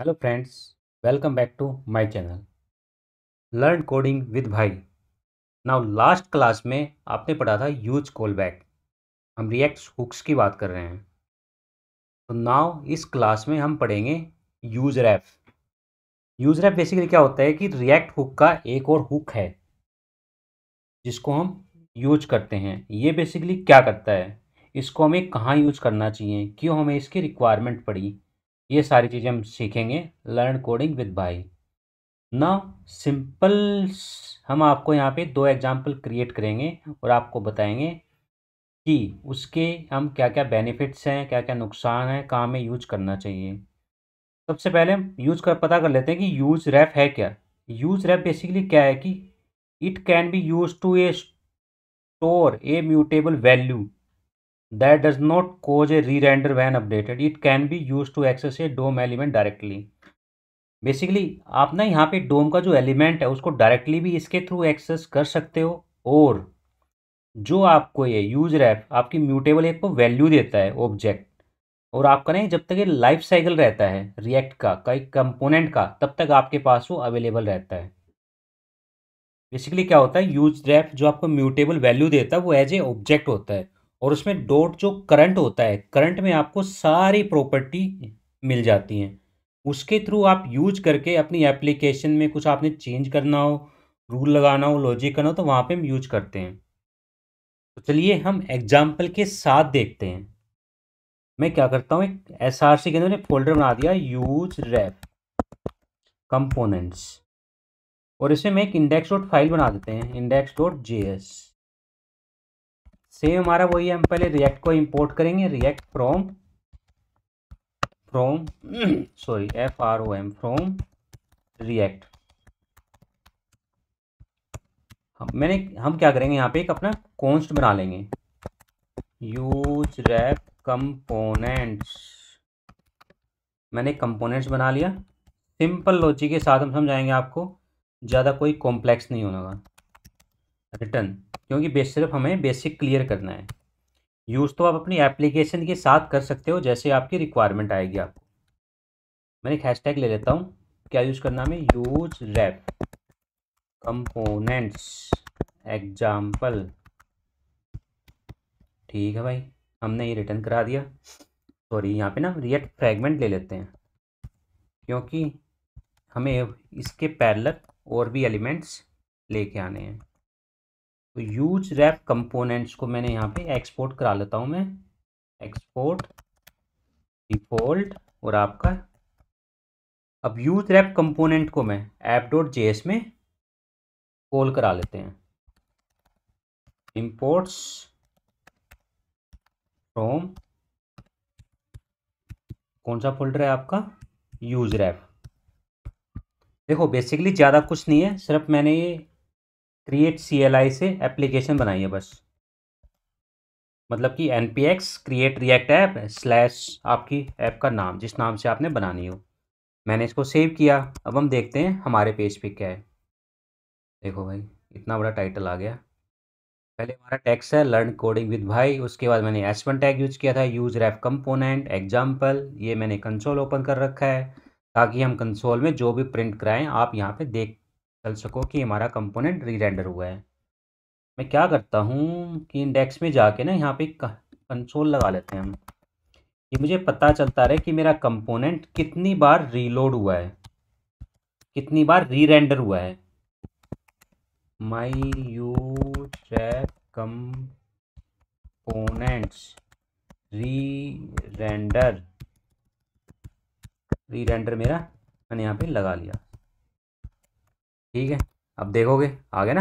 hello friends welcome back to my channel learn coding with Bhai now last class में आपने पढ़ा था use call back हम React hooks की बात कर रहे हैं तो नाउ इस क्लास में हम पढ़ेंगे use ref use ref basically क्या होता है कि रिएक्ट हुक का एक और हुक है जिसको हम यूज करते हैं ये बेसिकली क्या करता है इसको हमें कहाँ यूज करना चाहिए क्यों हमें इसकी रिक्वायरमेंट पड़ी ये सारी चीज़ें हम सीखेंगे लर्न कोडिंग विद बाई ना सिंपल हम आपको यहाँ पे दो एग्जांपल क्रिएट करेंगे और आपको बताएंगे कि उसके हम क्या क्या बेनिफिट्स हैं क्या क्या नुकसान हैं कहाँ में यूज करना चाहिए सबसे पहले हम यूज़ कर पता कर लेते हैं कि यूज रेफ है क्या यूज रेफ बेसिकली क्या है कि it can be use to a store a mutable value that does not cause a re-render when updated it can be used to access a DOM element directly basically आप ना यहाँ पे डोम का जो element है उसको डायरेक्टली भी इसके थ्रू एक्सेस कर सकते हो और जो आपको ये यूज रैफ आपकी म्यूटेबल एक को वैल्यू देता है ऑब्जेक्ट और आपका नहीं जब तक ये लाइफ साइकिल रहता है रिएक्ट का कई कंपोनेंट का तब तक आपके पास वो अवेलेबल रहता है बेसिकली क्या होता है यूज रैप जो आपको म्यूटेबल वैल्यू देता है वो एज ए ऑब्जेक्ट होता है और उसमें डॉट जो करंट होता है करंट में आपको सारी प्रॉपर्टी मिल जाती हैं उसके थ्रू आप यूज करके अपनी एप्लीकेशन में कुछ आपने चेंज करना हो रूल लगाना हो लॉजिक करना हो तो वहाँ पे हम यूज करते हैं तो चलिए हम एग्जाम्पल के साथ देखते हैं मैं क्या करता हूँ एक एस आर सी के अंदर फोल्डर बना दिया यूज रैप कंपोनेंट्स और इसमें मैं एक इंडेक्स डॉट फाइल बना देते हैं index dot J S same हमारा वही है हम पहले रिएक्ट को इंपोर्ट करेंगे React from from sorry F R O M from React मैंने हम क्या करेंगे यहाँ पे एक अपना कॉन्स्ट बना लेंगे यूज रैप कंपोनेंट्स मैंने कंपोनेंट्स बना लिया सिंपल लॉजिक के साथ हम समझाएंगे आपको ज़्यादा कोई कॉम्प्लेक्स नहीं होने का रिटर्न क्योंकि बेस सिर्फ हमें बेसिक क्लियर करना है यूज़ तो आप अपनी एप्लीकेशन के साथ कर सकते हो जैसे आपकी रिक्वायरमेंट आएगी आपको मैं एक हैशटैग ले लेता हूँ क्या यूज़ करना हमें यूज रैप कंपोनेंट्स एग्जाम्पल ठीक है भाई हमने ये रिटर्न करा दिया सॉरी यहाँ पे ना रिएक्ट फ्रैगमेंट ले लेते हैं क्योंकि हमें इसके पैरल और भी एलिमेंट्स लेके आने हैं तो यूज रैप कंपोनेंट्स को मैंने यहाँ पे एक्सपोर्ट करा लेता हूँ मैं एक्सपोर्ट डिफॉल्ट और आपका अब यूज रैप कंपोनेंट को मैं ऐप डॉट जे एस में कॉल करा लेते हैं इम्पोर्ट्स फ्रॉम कौन सा फोल्डर है आपका यूज रैप देखो बेसिकली ज़्यादा कुछ नहीं है सिर्फ मैंने ये क्रिएट सी एल आई से एप्लीकेशन बनाइए बस मतलब कि N P X create React app slash आपकी ऐप का नाम जिस नाम से आपने बनानी हो मैंने इसको सेव किया अब हम देखते हैं हमारे पेज पे क्या है देखो भाई इतना बड़ा टाइटल आ गया पहले हमारा टैक्स है लर्न कोडिंग विद भाई उसके बाद मैंने एस वन टैग यूज किया था यूज रेफ कंपोनेंट एग्जाम्पल ये मैंने कंसोल ओपन कर रखा है ताकि हम कंसोल में जो भी प्रिंट कराएं आप यहाँ पे देख चल सको कि हमारा कंपोनेंट रीरेंडर हुआ है मैं क्या करता हूँ कि इंडेक्स में जाके ना यहाँ पे कंसोल लगा लेते हैं हम कि मुझे पता चलता रहे कि मेरा कंपोनेंट कितनी बार रीलोड हुआ है कितनी बार रीरेंडर हुआ है my you rerender rerender मेरा मैंने यहाँ पे लगा लिया ठीक है अब देखोगे आ गया ना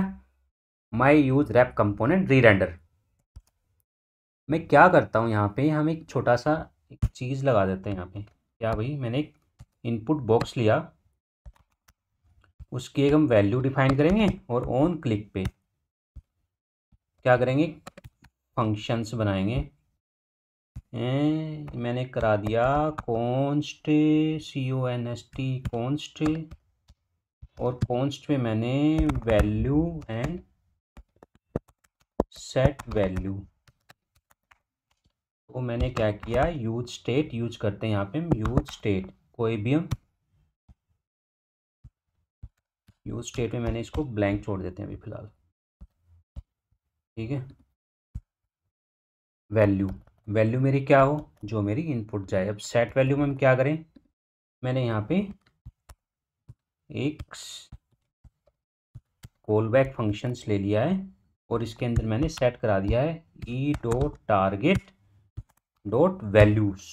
my use ref component rerender मैं क्या करता हूँ यहाँ पे हम एक छोटा सा एक चीज़ लगा देते हैं यहाँ पे क्या भाई मैंने एक इनपुट बॉक्स लिया उसकी एक हम वैल्यू डिफाइन करेंगे और ऑन क्लिक पे क्या करेंगे फंक्शंस बनाएंगे ए, मैंने करा दिया const C O N S T const और कॉन्स्ट में मैंने वैल्यू एंड सेट वैल्यू तो मैंने क्या किया यूज स्टेट यूज करते हैं यहाँ पे हम यूज स्टेट कोई भी हम यूज स्टेट में मैंने इसको ब्लैंक छोड़ देते हैं अभी फिलहाल ठीक है वैल्यू वैल्यू मेरी क्या हो जो मेरी इनपुट जाए अब सेट वैल्यू में हम क्या करें मैंने यहाँ पे एक कॉल बैक फंक्शंस ले लिया है और इसके अंदर मैंने सेट करा दिया है E dot target dot values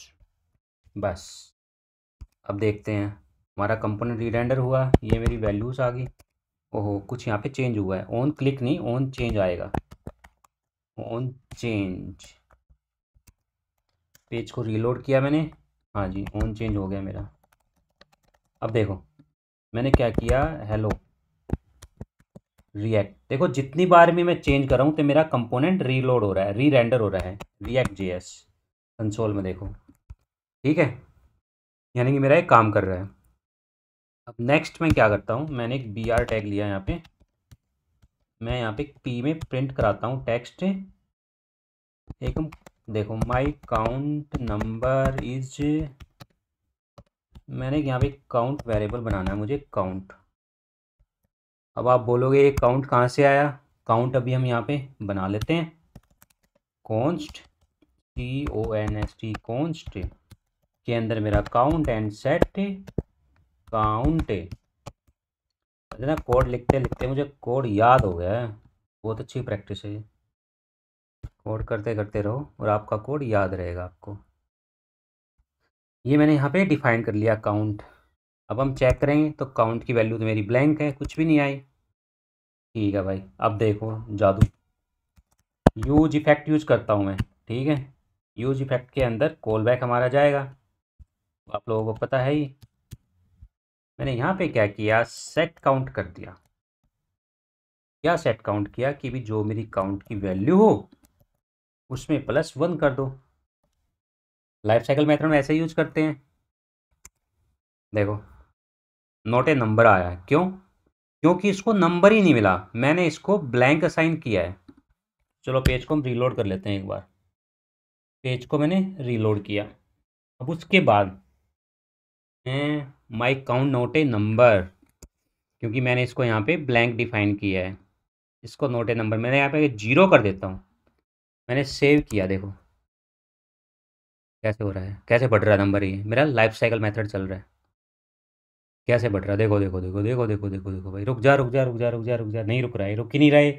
बस अब देखते हैं हमारा कंपोनेंट रिडेंडर हुआ ये मेरी वैल्यूज़ आ गई ओहो कुछ यहाँ पे चेंज हुआ है ऑन क्लिक नहीं ऑन चेंज आएगा ऑन चेंज पेज को रीलोड किया मैंने हाँ जी ऑन चेंज हो गया मेरा अब देखो मैंने क्या किया हेलो रिएक्ट देखो जितनी बार भी मैं चेंज कर रहा हूँ तो मेरा कंपोनेंट रीलोड हो रहा है री रेंडर हो रहा है रिएक्ट एस कंसोल में देखो ठीक है यानी कि मेरा एक काम कर रहा है अब नेक्स्ट मैं क्या करता हूँ मैंने एक बी आर टैग लिया यहाँ पे मैं यहाँ पे पी में प्रिंट कराता हूँ टेक्स्ट एक देखो माई काउंट नंबर इज मैंने यहाँ पे काउंट वेरिएबल बनाना है मुझे काउंट अब आप बोलोगे ये काउंट कहाँ से आया काउंट अभी हम यहाँ पे बना लेते हैं const T O N S T const के अंदर मेरा काउंट एंड सेट काउंट ना कोड लिखते लिखते मुझे कोड याद हो गया है बहुत अच्छी प्रैक्टिस है कोड करते करते रहो और आपका कोड याद रहेगा आपको ये मैंने यहाँ पे डिफाइन कर लिया काउंट अब हम चेक करेंगे तो काउंट की वैल्यू तो मेरी ब्लैंक है कुछ भी नहीं आई ठीक है भाई अब देखो जादू यूज इफेक्ट यूज करता हूँ मैं ठीक है यूज इफेक्ट के अंदर कॉल बैक हमारा जाएगा आप लोगों को पता है ही मैंने यहाँ पे क्या किया सेट काउंट कर दिया क्या सेट काउंट किया कि भी जो मेरी काउंट की वैल्यू हो उसमें प्लस वन कर दो लाइफ साइकिल मेथड में ऐसे यूज करते हैं देखो नोट ए नंबर आया क्यों क्योंकि इसको नंबर ही नहीं मिला मैंने इसको ब्लैंक असाइन किया है चलो पेज को हम रीलोड कर लेते हैं एक बार पेज को मैंने रीलोड किया अब उसके बाद my count not a number क्योंकि मैंने इसको यहाँ पे ब्लैंक डिफाइन किया है इसको नोट ए नंबर मैंने यहाँ पे जीरो कर देता हूँ मैंने सेव किया देखो कैसे हो रहा है कैसे बढ़ रहा है नंबर ये मेरा लाइफ साइकिल मेथड चल रहा है कैसे बढ़ रहा है देखो देखो देखो देखो देखो देखो देखो भाई रुक जा रुक जा रुक जा रुक जा रुक जा नहीं रुक रहा है रुक ही नहीं रहा है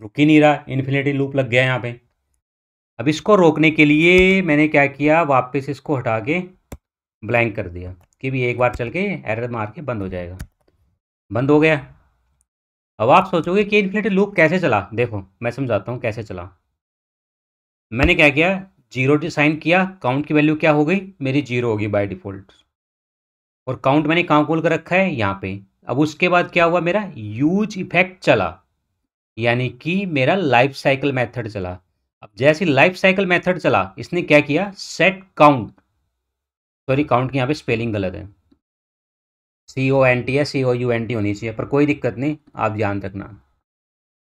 रुक ही नहीं रहा इन्फिनेटी लूप लग गया यहाँ पे अब इसको रोकने के लिए मैंने क्या किया वापस इसको हटा के ब्लैंक कर दिया कि भी एक बार चल के एरर मार के बंद हो जाएगा बंद हो गया अब आप सोचोगे कि इन्फिनेटी लूप कैसे चला देखो मैं समझाता हूँ कैसे चला मैंने क्या किया जीरो साइन किया काउंट की वैल्यू क्या हो गई मेरी जीरो होगी बाय डिफ़ॉल्ट और काउंट मैंने कहाँ खोल कर रखा है यहाँ पे अब उसके बाद क्या हुआ मेरा यूज इफेक्ट चला यानी कि मेरा लाइफ साइकिल मेथड चला अब जैसे लाइफ साइकिल मेथड चला इसने क्या किया सेट काउंट सॉरी काउंट की यहाँ पे स्पेलिंग गलत है सी ओ एन टी है C O U N T होनी चाहिए पर कोई दिक्कत नहीं आप ध्यान रखना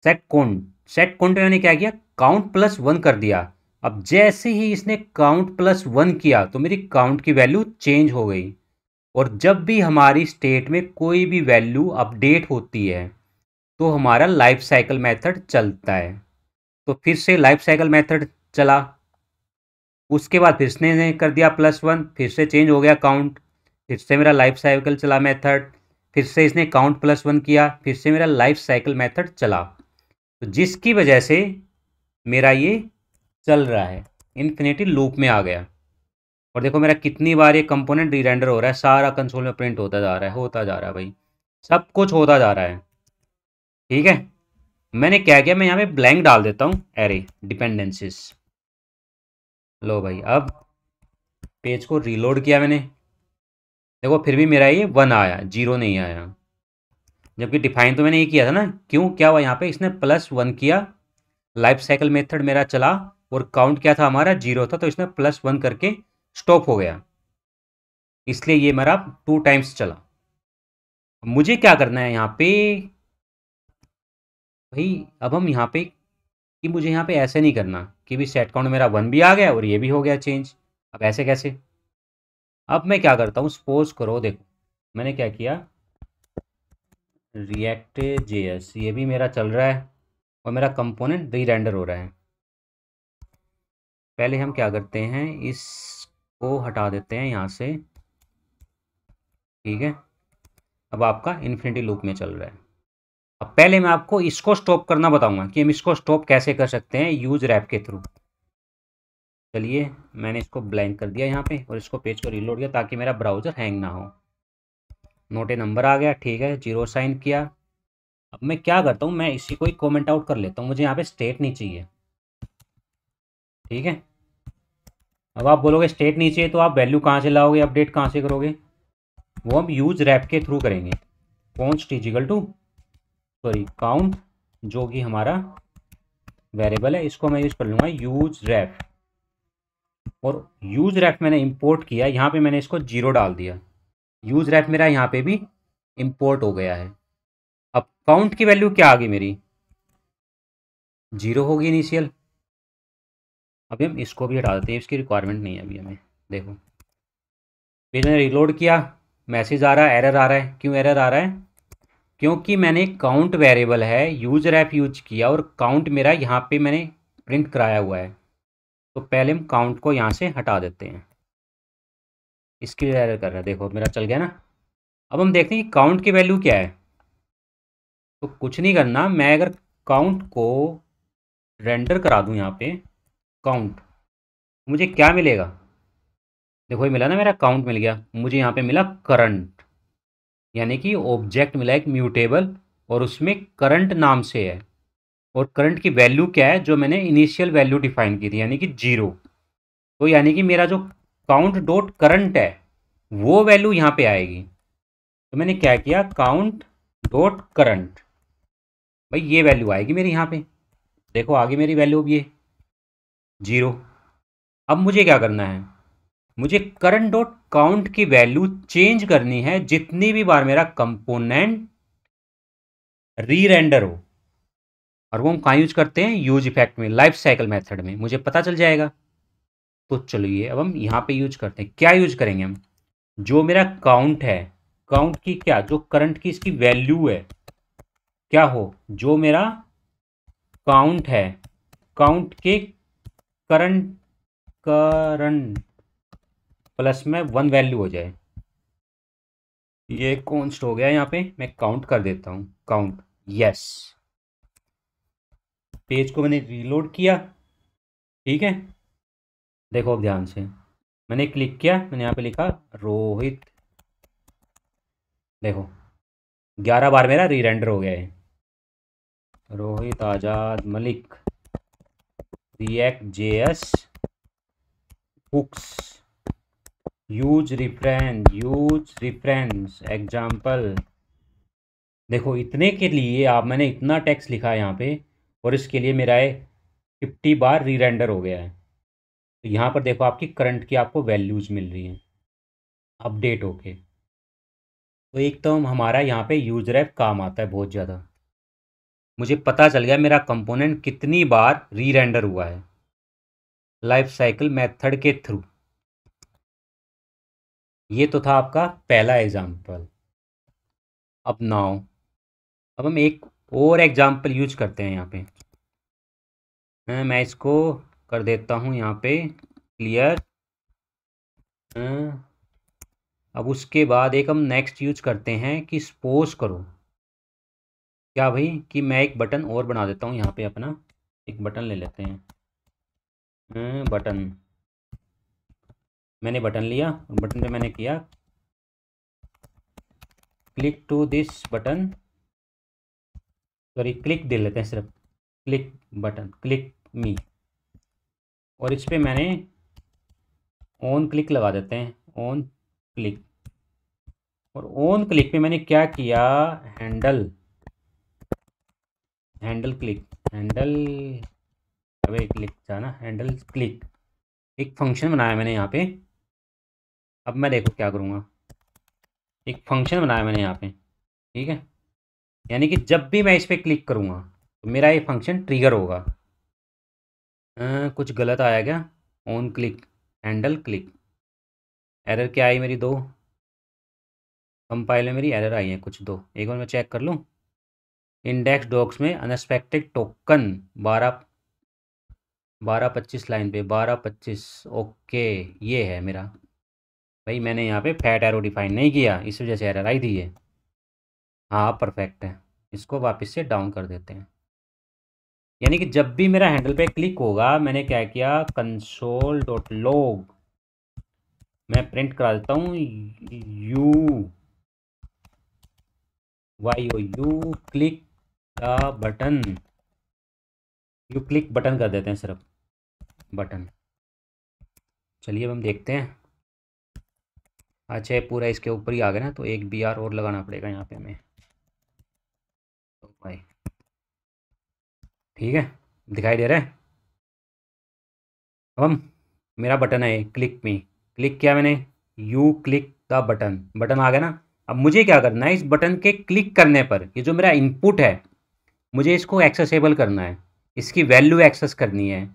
सेट कौन सेट कौन मैंने क्या किया काउंट प्लस वन कर दिया अब जैसे ही इसने काउंट प्लस वन किया तो मेरी काउंट की वैल्यू चेंज हो गई और जब भी हमारी स्टेट में कोई भी वैल्यू अपडेट होती है तो हमारा लाइफ साइकिल मेथड चलता है तो फिर से लाइफ साइकिल मेथड चला उसके बाद फिर से कर दिया प्लस वन फिर से चेंज हो गया काउंट फिर से मेरा लाइफ साइकिल चला मेथड फिर से इसने काउंट प्लस वन किया फिर से मेरा लाइफ साइकिल मेथड चला तो जिसकी वजह से मेरा ये चल रहा है इन्फिनेटी लूप में आ गया और देखो मेरा कितनी बार ये कंपोनेंट रीरेंडर हो रहा है सारा कंसोल में प्रिंट होता जा रहा है होता जा रहा है भाई सब कुछ होता जा रहा है ठीक है मैंने क्या किया मैं यहाँ पे ब्लैंक डाल देता हूँ एरे डिपेंडेंसीज लो भाई अब पेज को रीलोड किया मैंने देखो फिर भी मेरा ये वन आया जीरो नहीं आया जबकि डिफाइन तो मैंने ये किया था ना क्यों क्या हुआ यहाँ पे इसने प्लस वन किया लाइफ साइकिल मेथड मेरा चला और काउंट क्या था हमारा जीरो था तो इसने प्लस वन करके स्टॉप हो गया इसलिए ये मेरा टू टाइम्स चला मुझे क्या करना है यहाँ पे भाई अब हम यहाँ पे कि मुझे यहाँ पे ऐसे नहीं करना कि भी सेट काउंट मेरा वन भी आ गया और ये भी हो गया चेंज अब ऐसे कैसे अब मैं क्या करता हूँ सपोज करो देखो मैंने क्या किया रिएक्ट जे ये भी मेरा चल रहा है और मेरा कंपोनेंट री रेंडर हो रहा है पहले हम क्या करते हैं इसको हटा देते हैं यहाँ से ठीक है अब आपका इन्फिनिटी लूप में चल रहा है अब पहले मैं आपको इसको स्टॉप करना बताऊंगा कि हम इसको स्टॉप कैसे कर सकते हैं यूज रैप के थ्रू चलिए मैंने इसको ब्लैंक कर दिया यहाँ पे और इसको पेज को रिलोड किया ताकि मेरा ब्राउज़र हैंग ना हो नोटे नंबर आ गया ठीक है जीरो साइन किया अब मैं क्या करता हूँ मैं इसी को ही कॉमेंट आउट कर लेता हूँ मुझे यहाँ पे स्टेट नहीं चाहिए ठीक है अब आप बोलोगे स्टेट नीचे तो आप वैल्यू कहाँ से लाओगे अपडेट कहाँ से करोगे वो हम यूज रैप के थ्रू करेंगे कौन स्टिजिकल टू सॉरी काउंट जो कि हमारा वेरिएबल है इसको मैं यूज़ कर लूँगा यूज रैप और यूज रैप मैंने इंपोर्ट किया यहाँ पे मैंने इसको जीरो डाल दिया यूज रैप मेरा यहाँ पे भी इंपोर्ट हो गया है अब काउंट की वैल्यू क्या आ गई मेरी जीरो होगी इनिशियल अभी हम इसको भी हटा देते हैं इसकी रिक्वायरमेंट नहीं है अभी हमें देखो पेज मैंने रिलोड किया मैसेज आ रहा है एरर आ रहा है क्यों एरर आ रहा है क्योंकि मैंने काउंट वेरिएबल है यूज रैप यूज किया और काउंट मेरा यहाँ पे मैंने प्रिंट कराया हुआ है तो पहले हम काउंट को यहाँ से हटा देते हैं इसके लिए एरर कर रहा है देखो मेरा चल गया ना अब हम देखते हैं काउंट की वैल्यू क्या है तो कुछ नहीं करना मैं अगर काउंट को रेंडर करा दूँ यहाँ पर काउंट मुझे क्या मिलेगा देखो ये मिला ना मेरा काउंट मिल गया मुझे यहाँ पे मिला करंट यानी कि ऑब्जेक्ट मिला एक म्यूटेबल और उसमें करंट नाम से है और करंट की वैल्यू क्या है जो मैंने इनिशियल वैल्यू डिफाइन की थी यानी कि जीरो तो यानी कि मेरा जो काउंट डॉट करंट है वो वैल्यू यहाँ पे आएगी तो मैंने क्या किया काउंट डॉट करंट भाई ये वैल्यू आएगी मेरी यहाँ पे देखो आगे मेरी वैल्यू अब ये जीरो अब मुझे क्या करना है मुझे करंट डॉट काउंट की वैल्यू चेंज करनी है जितनी भी बार मेरा कंपोनेंट री रेंडर हो और वो हम कहाँ यूज करते हैं यूज इफेक्ट में लाइफ साइकिल मेथड में मुझे पता चल जाएगा तो चलिए अब हम यहाँ पे यूज करते हैं क्या यूज करेंगे हम जो मेरा काउंट है काउंट की क्या जो करंट की इसकी वैल्यू है क्या हो जो मेरा काउंट है काउंट के करंट करंट प्लस में वन वैल्यू हो जाए ये कॉन्स्ट हो गया यहाँ पे मैं काउंट कर देता हूँ काउंट यस पेज को मैंने रीलोड किया ठीक है देखो अब ध्यान से मैंने क्लिक किया मैंने यहाँ पे लिखा रोहित देखो ग्यारह बार मेरा रीरेंडर हो गया है Rohit Azad Malik react js hooks use reference use reference example देखो इतने के लिए आप मैंने इतना टैक्स लिखा है यहाँ पे और इसके लिए मेरा ये फिफ्टी बार री रेंडर हो गया है तो यहाँ पर देखो आपकी करंट की आपको वैल्यूज़ मिल रही हैं अपडेट होके तो एक तो हमारा यहाँ पे यूज रैप काम आता है बहुत ज़्यादा मुझे पता चल गया मेरा कंपोनेंट कितनी बार री रेंडर हुआ है लाइफ साइकिल मेथड के थ्रू ये तो था आपका पहला एग्जाम्पल अब नाउ अब हम एक और एग्जाम्पल यूज करते हैं यहाँ पे हाँ, मैं इसको कर देता हूँ यहाँ पे क्लियर हाँ, अब उसके बाद एक हम नेक्स्ट यूज करते हैं कि सपोज करो क्या भाई कि मैं एक बटन और बना देता हूँ यहाँ पे अपना एक बटन ले लेते हैं हम्म, बटन मैंने बटन लिया बटन पे मैंने किया click to this button sorry click दे लेते हैं सिर्फ क्लिक बटन क्लिक मी और इस पर मैंने ऑन क्लिक लगा देते हैं ऑन क्लिक और ऑन क्लिक पे मैंने क्या किया हैंडल हैंडल क्लिक हैंडल अबे क्लिक जाना हैंडल क्लिक एक फंक्शन बनाया मैंने यहाँ पे अब मैं देखो क्या करूँगा एक फंक्शन बनाया मैंने यहाँ पे ठीक है यानी कि जब भी मैं इस पर क्लिक करूँगा तो मेरा ये फंक्शन ट्रिगर होगा आ, कुछ गलत आया क्या on click handle click error क्या आई मेरी दो कंपाइल में मेरी एरर आई है कुछ दो एक बार मैं चेक कर लूँ इंडेक्स डॉक्स में अनएक्सपेक्टेड टोकन बारह बारह पच्चीस लाइन पे बारह पच्चीस ओके ये है मेरा भाई मैंने यहाँ पे फैट एरो डिफाइन नहीं किया इस वजह से एरर आई दी है हाँ परफेक्ट है इसको वापस से डाउन कर देते हैं यानी कि जब भी मेरा हैंडल पे क्लिक होगा मैंने क्या किया कंसोल डॉट लॉग मैं प्रिंट करा देता हूँ you Y O U click का बटन यू क्लिक बटन कर देते हैं सिर्फ बटन चलिए अब हम देखते हैं अच्छा पूरा इसके ऊपर ही आ गया ना तो एक बी आर और लगाना पड़ेगा यहाँ पे हमें तो भाई ठीक है दिखाई दे रहा है अब हम मेरा बटन है क्लिक में क्लिक किया मैंने यू क्लिक का बटन बटन आ गया ना अब मुझे क्या करना है इस बटन के क्लिक करने पर ये जो मेरा इनपुट है मुझे इसको एक्सेसेबल करना है इसकी वैल्यू एक्सेस करनी है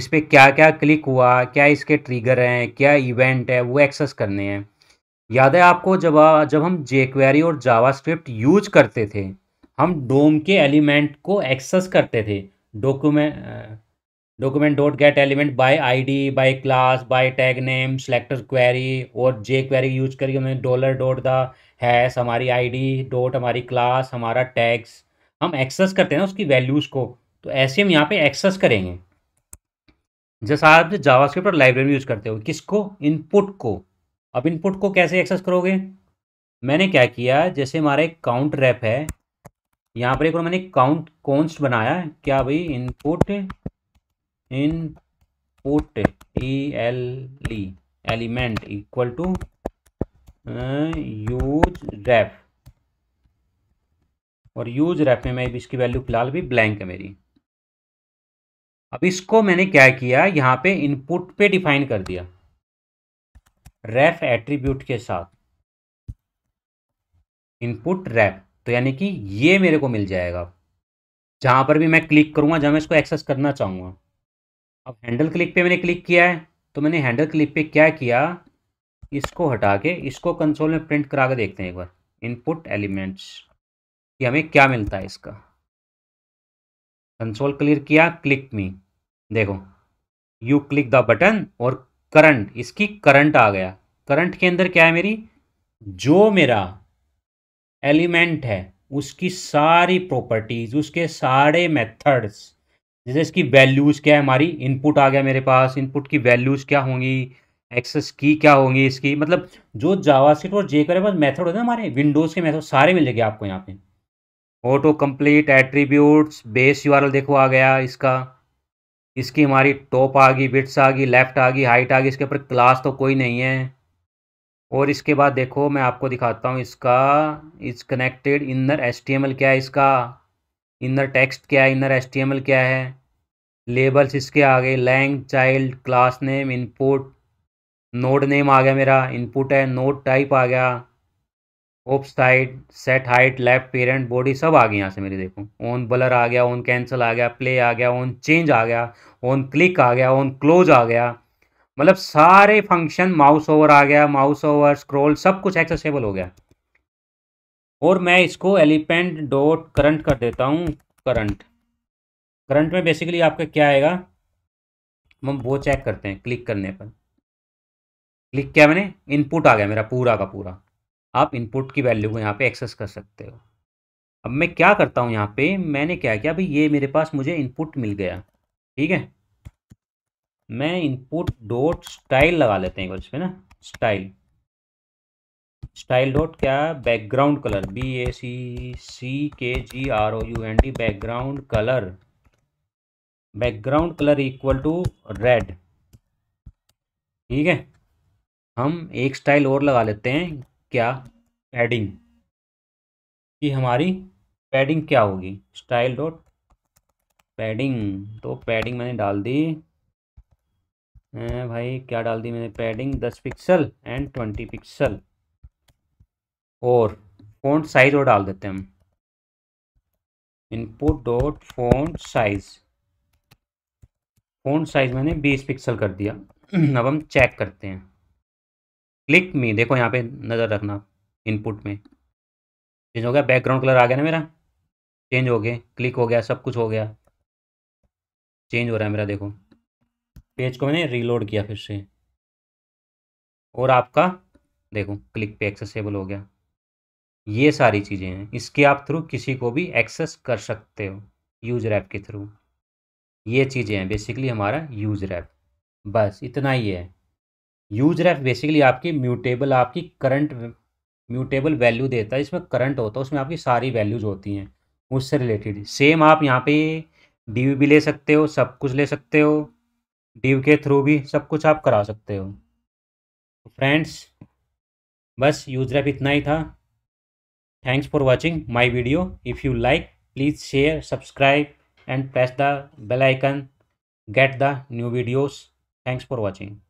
इस पर क्या क्या क्लिक हुआ क्या इसके ट्रिगर हैं क्या इवेंट है वो एक्सेस करने हैं याद है आपको जब जब हम जेक्वेरी और जावा स्क्रिप्ट यूज करते थे हम डोम के एलिमेंट को एक्सेस करते थे document document dot get element by ID by class by tag name selector query और जे क्वेरी यूज करके हमने डॉलर डॉट द हैस हमारी आईडी डॉट हमारी क्लास हमारा टैग्स हम एक्सेस करते हैं ना उसकी वैल्यूज़ को तो ऐसे हम यहाँ पे एक्सेस करेंगे जैसा आप जावा स्क्रिप्ट और लाइब्रेरी यूज़ करते हो किसको इनपुट को अब इनपुट को कैसे एक्सेस करोगे मैंने क्या किया जैसे हमारा एक काउंट रैप है यहाँ पर एक और मैंने काउंट कॉन्स्ट बनाया क्या भाई input input E L E element equal to use ref और यूज रैप में मैं इसकी वैल्यू फिलहाल भी ब्लैंक है मेरी अब इसको मैंने क्या किया यहाँ पे इनपुट पे डिफाइन कर दिया रेफ एट्रीब्यूट के साथ इनपुट रैप तो यानी कि ये मेरे को मिल जाएगा जहां पर भी मैं क्लिक करूंगा जहां मैं इसको एक्सेस करना चाहूंगा अब हैंडल क्लिक पे मैंने क्लिक किया है तो मैंने हैंडल क्लिक पे क्या किया इसको हटा के इसको कंसोल में प्रिंट करा के देखते हैं एक बार इनपुट एलिमेंट्स कि हमें क्या मिलता है इसका कंसोल क्लियर किया क्लिक मी देखो यू क्लिक द बटन और करंट इसकी करंट आ गया करंट के अंदर क्या है मेरी जो मेरा एलिमेंट है उसकी सारी प्रॉपर्टीज उसके सारे मेथड्स जैसे इसकी वैल्यूज़ क्या है हमारी इनपुट आ गया मेरे पास इनपुट की वैल्यूज़ क्या होंगी एक्सेस की क्या होंगी इसकी मतलब जो जावास्क्रिप्ट और जेकर मेथड होते हैं हमारे विंडोज़ के मेथड सारे मिल जाएंगे आपको यहाँ पे autocomplete attributes base you देखो आ गया इसका इसकी हमारी टॉप आ गई बिट्स आ गई लेफ्ट आ गई हाइट आ गई इसके ऊपर क्लास तो कोई नहीं है और इसके बाद देखो मैं आपको दिखाता हूँ इसका इज कनेक्टेड इनर एस क्या है इसका इनर टेक्स्ट क्या है इनर एस क्या है लेबल्स इसके आ गए lang child class name input node name आ गया मेरा इनपुट है नोड टाइप आ गया off side set height left parent body सब आ गई यहाँ से मेरी देखो ऑन बलर आ गया ऑन कैंसिल आ गया प्ले आ गया ऑन चेंज आ गया ऑन क्लिक आ गया ऑन क्लोज आ गया मतलब सारे फंक्शन माउस ओवर आ गया माउस ओवर स्क्रॉल सब कुछ एक्सेसेबल हो गया और मैं इसको एलिपेंट डॉट करंट कर देता हूँ करंट करंट में बेसिकली आपका क्या आएगा हम वो चेक करते हैं क्लिक करने पर क्लिक क्या मैंने इनपुट आ गया मेरा पूरा का पूरा आप इनपुट की वैल्यू को यहाँ पे एक्सेस कर सकते हो अब मैं क्या करता हूँ यहाँ पे मैंने क्या किया भाई ये मेरे पास मुझे इनपुट मिल गया ठीक है मैं इनपुट डॉट स्टाइल लगा लेते हैं कुछ ना स्टाइल स्टाइल डॉट क्या background colour B A C C K G R O U N D background colour background colour equal to red ठीक है हम एक स्टाइल और लगा लेते हैं क्या पैडिंग कि हमारी पैडिंग क्या होगी स्टाइल डॉट पैडिंग तो पैडिंग मैंने डाल दी भाई क्या डाल दी मैंने पैडिंग दस पिक्सल एंड ट्वेंटी पिक्सल और फोन साइज़ और डाल देते हैं हम input dot font size font size मैंने बीस पिक्सल कर दिया अब हम चेक करते हैं क्लिक मी देखो यहाँ पे नज़र रखना इनपुट में चेंज हो गया बैकग्राउंड कलर आ गया ना मेरा चेंज हो गया क्लिक हो गया सब कुछ हो गया चेंज हो रहा है मेरा देखो पेज को मैंने रीलोड किया फिर से और आपका देखो क्लिक पे एक्सेसेबल हो गया ये सारी चीज़ें हैं इसके आप थ्रू किसी को भी एक्सेस कर सकते हो यूजर ऐप के थ्रू ये चीज़ें हैं बेसिकली हमारा यूजर ऐप बस इतना ही है यूज रेफ बेसिकली आपकी म्यूटेबल आपकी करंट म्यूटेबल वैल्यू देता है इसमें करंट होता है उसमें आपकी सारी वैल्यूज होती हैं उससे रिलेटेड सेम आप यहाँ पे डीव भी ले सकते हो सब कुछ ले सकते हो डीव के थ्रू भी सब कुछ आप करा सकते हो फ्रेंड्स तो बस यूज रेफ इतना ही था thanks for watching my video if you like please share subscribe and press the bell icon get the new videos thanks for watching